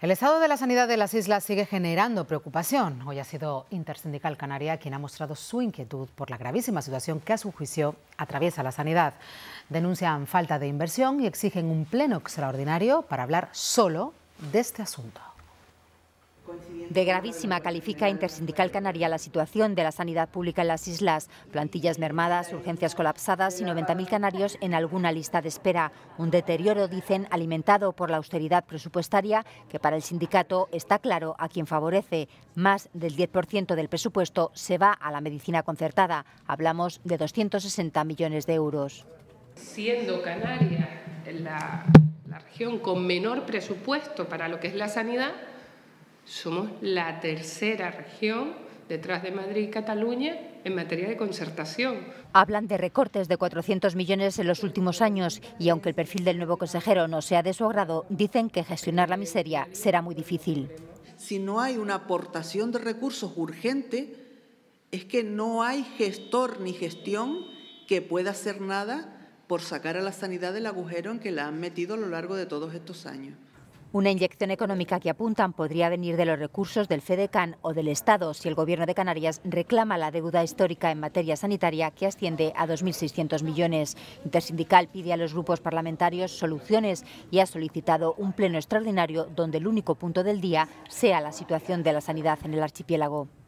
El estado de la sanidad de las islas sigue generando preocupación. Hoy ha sido Intersindical Canaria quien ha mostrado su inquietud por la gravísima situación que a su juicio atraviesa la sanidad. Denuncian falta de inversión y exigen un pleno extraordinario para hablar solo de este asunto. De gravísima califica Intersindical Canaria la situación de la sanidad pública en las islas. Plantillas mermadas, urgencias colapsadas y 90.000 canarios en alguna lista de espera. Un deterioro, dicen, alimentado por la austeridad presupuestaria que para el sindicato está claro a quien favorece. Más del 10% del presupuesto se va a la medicina concertada. Hablamos de 260 millones de euros. Siendo Canaria la región con menor presupuesto para lo que es la sanidad, somos la tercera región detrás de Madrid y Cataluña en materia de concertación. Hablan de recortes de 400 millones en los últimos años y aunque el perfil del nuevo consejero no sea de su agrado, dicen que gestionar la miseria será muy difícil. Si no hay una aportación de recursos urgente, es que no hay gestor ni gestión que pueda hacer nada por sacar a la sanidad del agujero en que la han metido a lo largo de todos estos años. Una inyección económica que apuntan podría venir de los recursos del FEDECAN o del Estado si el Gobierno de Canarias reclama la deuda histórica en materia sanitaria que asciende a 2.600 millones. Intersindical pide a los grupos parlamentarios soluciones y ha solicitado un pleno extraordinario donde el único punto del día sea la situación de la sanidad en el archipiélago.